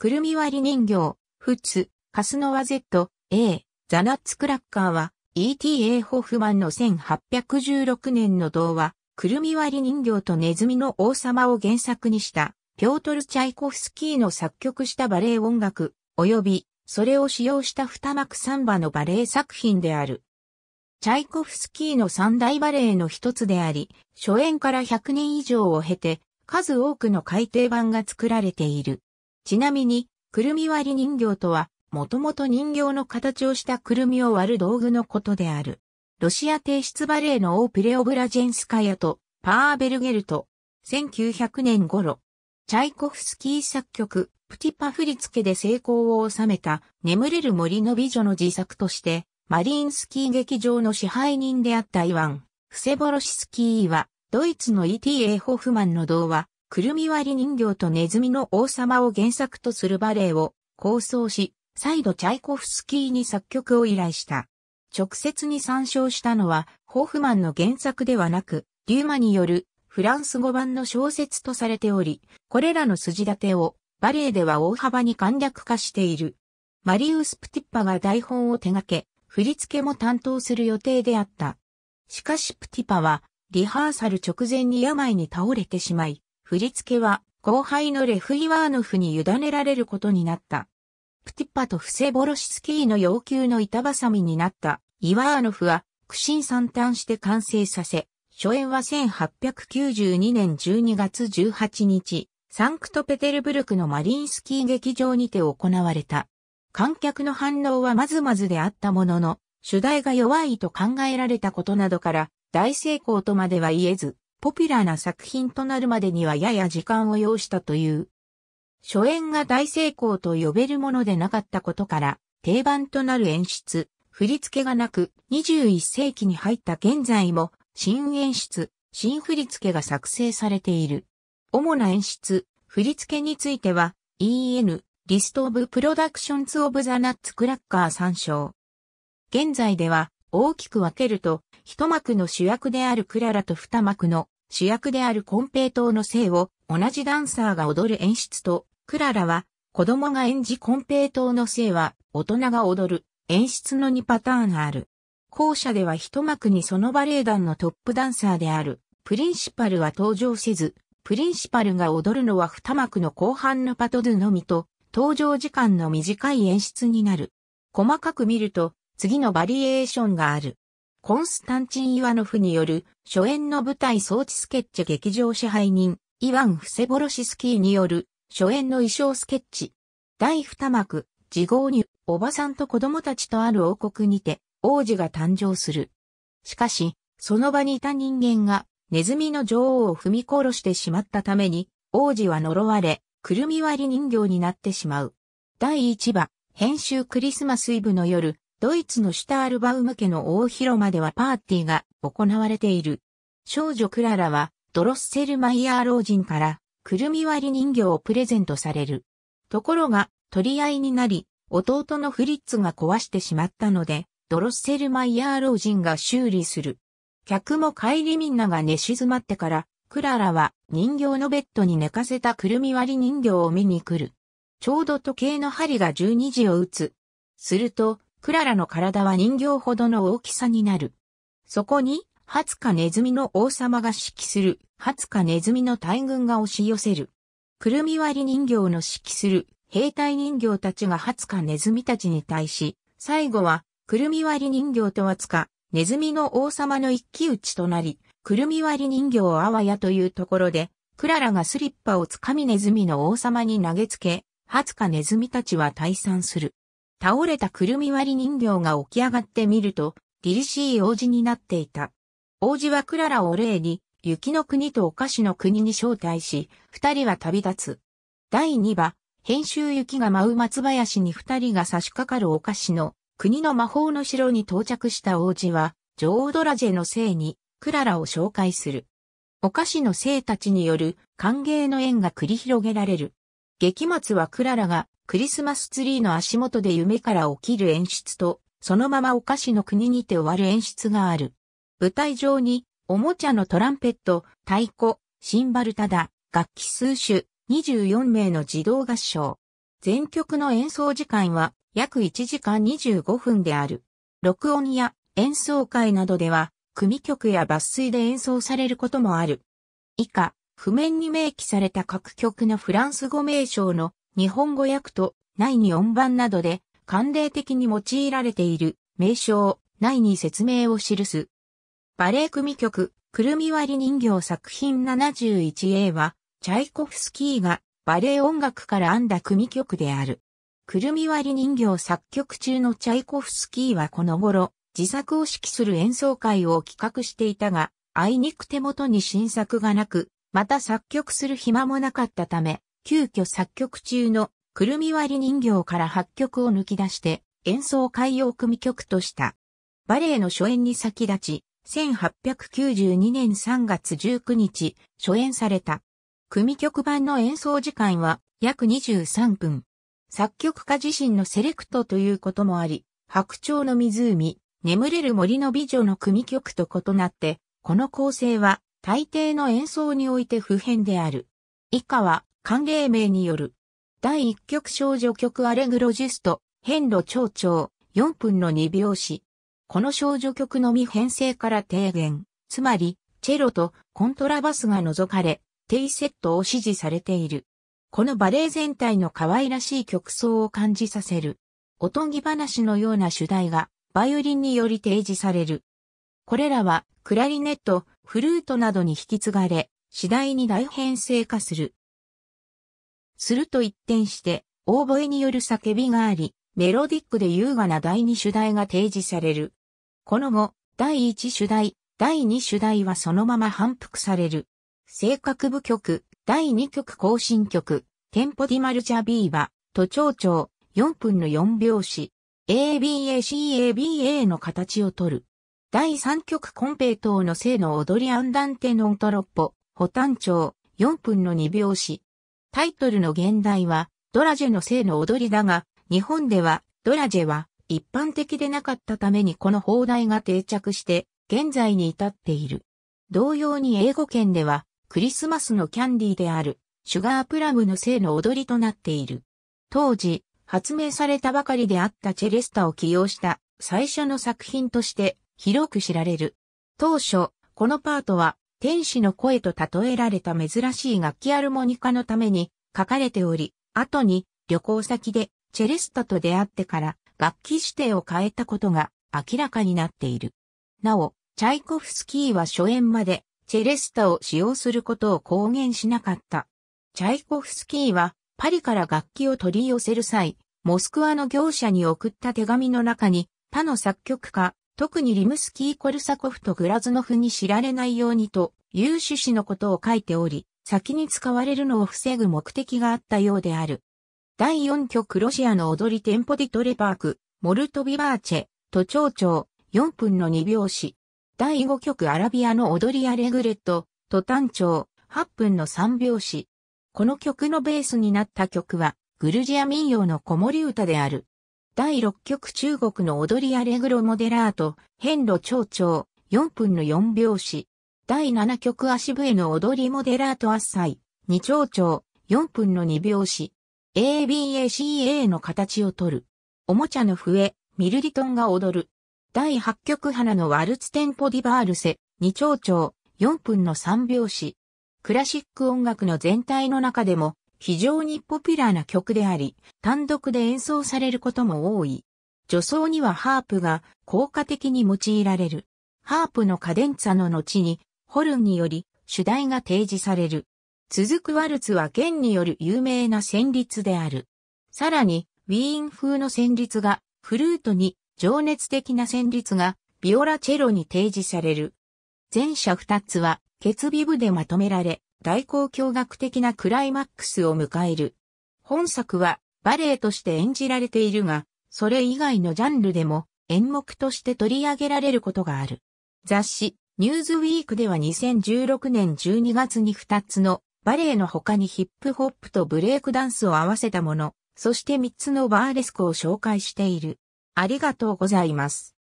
くるみ割り人形、フツ、カスノワ Z、A、ザナッツクラッカーは、E.T.A. ホフマンの1816年の童話、くるみ割り人形とネズミの王様を原作にした、ピョートル・チャイコフスキーの作曲したバレエ音楽、及び、それを使用した二幕三バのバレエ作品である。チャイコフスキーの三大バレエの一つであり、初演から100年以上を経て、数多くの改訂版が作られている。ちなみに、くるみ割り人形とは、もともと人形の形をしたくるみを割る道具のことである。ロシア提出バレエのオープレオブラジェンスカヤとパーベルゲルト、1900年頃、チャイコフスキー作曲、プティパフリツケで成功を収めた眠れる森の美女の自作として、マリンスキー劇場の支配人であったイワン、フセボロシスキーは、ドイツの E.T.A. ホフマンの童話、くるみ割り人形とネズミの王様を原作とするバレエを構想し、再度チャイコフスキーに作曲を依頼した。直接に参照したのは、ホフマンの原作ではなく、リューマによるフランス語版の小説とされており、これらの筋立てをバレエでは大幅に簡略化している。マリウス・プティッパが台本を手掛け、振り付けも担当する予定であった。しかしプティパは、リハーサル直前に病に倒れてしまい、振り付けは後輩のレフ・イワーノフに委ねられることになった。プティッパとフセボロシスキーの要求の板挟みになったイワーノフは苦心散憺して完成させ、初演は1892年12月18日、サンクトペテルブルクのマリンスキー劇場にて行われた。観客の反応はまずまずであったものの、主題が弱いと考えられたことなどから大成功とまでは言えず、ポピュラーな作品となるまでにはやや時間を要したという。初演が大成功と呼べるものでなかったことから、定番となる演出、振り付けがなく、21世紀に入った現在も、新演出、新振り付けが作成されている。主な演出、振り付けについては、EN、リストオブプロダクションツオブザナッツクラッカー参照。現在では、大きく分けると、一幕の主役であるクララと二幕の主役であるコンペイトーの性を同じダンサーが踊る演出と、クララは子供が演じコンペイトーの性は大人が踊る演出の2パターンがある。校舎では一幕にそのバレエ団のトップダンサーであるプリンシパルは登場せず、プリンシパルが踊るのは二幕の後半のパトドゥのみと、登場時間の短い演出になる。細かく見ると、次のバリエーションがある。コンスタンチン・イワノフによる初演の舞台装置スケッチ劇場支配人、イワン・フセボロシスキーによる初演の衣装スケッチ。第二幕、自号に、おばさんと子供たちとある王国にて、王子が誕生する。しかし、その場にいた人間が、ネズミの女王を踏み殺してしまったために、王子は呪われ、くるみ割り人形になってしまう。第一話、編集クリスマスイブの夜、ドイツのシュタールバウム家の大広間ではパーティーが行われている。少女クララはドロッセルマイヤー老人からくるみ割り人形をプレゼントされる。ところが取り合いになり、弟のフリッツが壊してしまったので、ドロッセルマイヤー老人が修理する。客も帰りみんなが寝静まってから、クララは人形のベッドに寝かせたくるみ割り人形を見に来る。ちょうど時計の針が12時を打つ。すると、クララの体は人形ほどの大きさになる。そこに、ハツカネズミの王様が指揮する、ハツカネズミの大軍が押し寄せる。クルミ割り人形の指揮する、兵隊人形たちがハツカネズミたちに対し、最後は、クルミ割り人形とはつか、ネズミの王様の一騎打ちとなり、クルミ割り人形あわやというところで、クララがスリッパをつかみネズミの王様に投げつけ、ハツカネズミたちは退散する。倒れたくるみ割り人形が起き上がってみると、凛々しい王子になっていた。王子はクララを例に、雪の国とお菓子の国に招待し、二人は旅立つ。第二話、編集雪が舞う松林に二人が差し掛かるお菓子の国の魔法の城に到着した王子は、女王ドラジェのせいに、クララを紹介する。お菓子の生たちによる歓迎の縁が繰り広げられる。劇末はクララがクリスマスツリーの足元で夢から起きる演出と、そのままお菓子の国にて終わる演出がある。舞台上に、おもちゃのトランペット、太鼓、シンバルただ、楽器数種、24名の児童合唱。全曲の演奏時間は約1時間25分である。録音や演奏会などでは、組曲や抜粋で演奏されることもある。以下、譜面に明記された各曲のフランス語名称の日本語訳と内に音版などで慣例的に用いられている名称、内に説明を記す。バレエ組曲、くるみ割り人形作品 71A は、チャイコフスキーがバレエ音楽から編んだ組曲である。くるみ割り人形作曲中のチャイコフスキーはこの頃、自作を指揮する演奏会を企画していたが、あいにく手元に新作がなく、また作曲する暇もなかったため、急遽作曲中のくるみ割り人形から8曲を抜き出して演奏会用組曲とした。バレエの初演に先立ち、1892年3月19日、初演された。組曲版の演奏時間は約23分。作曲家自身のセレクトということもあり、白鳥の湖、眠れる森の美女の組曲と異なって、この構成は大抵の演奏において普遍である。以下は歓迎名による。第1曲少女曲アレグロジスト、変路長調、4分の2拍子。この少女曲のみ編成から低減、つまり、チェロとコントラバスが除かれ、低セットを支持されている。このバレエ全体の可愛らしい曲奏を感じさせる。おとぎ話のような主題が、バイオリンにより提示される。これらは、クラリネット、フルートなどに引き継がれ、次第に大編成化する。すると一転して、オーボエによる叫びがあり、メロディックで優雅な第二主題が提示される。この後、第一主題、第二主題はそのまま反復される。性格部曲、第二曲更新曲、テンポディマルジャビーバ、都庁長、4分の4拍子、ABACABA の形を取る。第3曲コンペイトーの性の踊りアンダンテノントロッポ、保単長、4分の2拍子、タイトルの現代は、ドラジェの性の踊りだが、日本では、ドラジェは一般的でなかったためにこの放題が定着して、現在に至っている。同様に英語圏では、クリスマスのキャンディーである、シュガープラムの性の踊りとなっている。当時、発明されたばかりであったチェレスタを起用した最初の作品として広く知られる。当初、このパートは天使の声と例えられた珍しい楽器アルモニカのために書かれており、後に旅行先でチェレスタと出会ってから楽器指定を変えたことが明らかになっている。なお、チャイコフスキーは初演までチェレスタを使用することを公言しなかった。チャイコフスキーはパリから楽器を取り寄せる際、モスクワの業者に送った手紙の中に他の作曲家、特にリムスキー・コルサコフとグラズノフに知られないようにという趣旨のことを書いており、先に使われるのを防ぐ目的があったようである。第4曲ロシアの踊りテンポディトレパーク、モルトビバーチェ、都庁長、4分の2拍子。第5曲アラビアの踊りアレグレット、都単調、8分の3拍子。この曲のベースになった曲は、グルジア民謡の子守歌である。第6曲中国の踊りアレグロモデラート、変路長長、4分の4拍子。第7曲足笛の踊りモデラート圧祭、2長長、4分の2拍子。ABACA の形をとる。おもちゃの笛、ミルリトンが踊る。第8曲花のワルツテンポディバールセ、2長長、4分の3拍子。クラシック音楽の全体の中でも、非常にポピュラーな曲であり、単独で演奏されることも多い。女装にはハープが効果的に用いられる。ハープのカデンツァの後に、ホルンにより主題が提示される。続くワルツは弦による有名な旋律である。さらに、ウィーン風の旋律が、フルートに、情熱的な旋律が、ビオラチェロに提示される。前者二つは、ケツビでまとめられ、大公共学的なクライマックスを迎える。本作はバレエとして演じられているが、それ以外のジャンルでも演目として取り上げられることがある。雑誌、ニューズウィークでは2016年12月に2つのバレエの他にヒップホップとブレイクダンスを合わせたもの、そして3つのバーレスクを紹介している。ありがとうございます。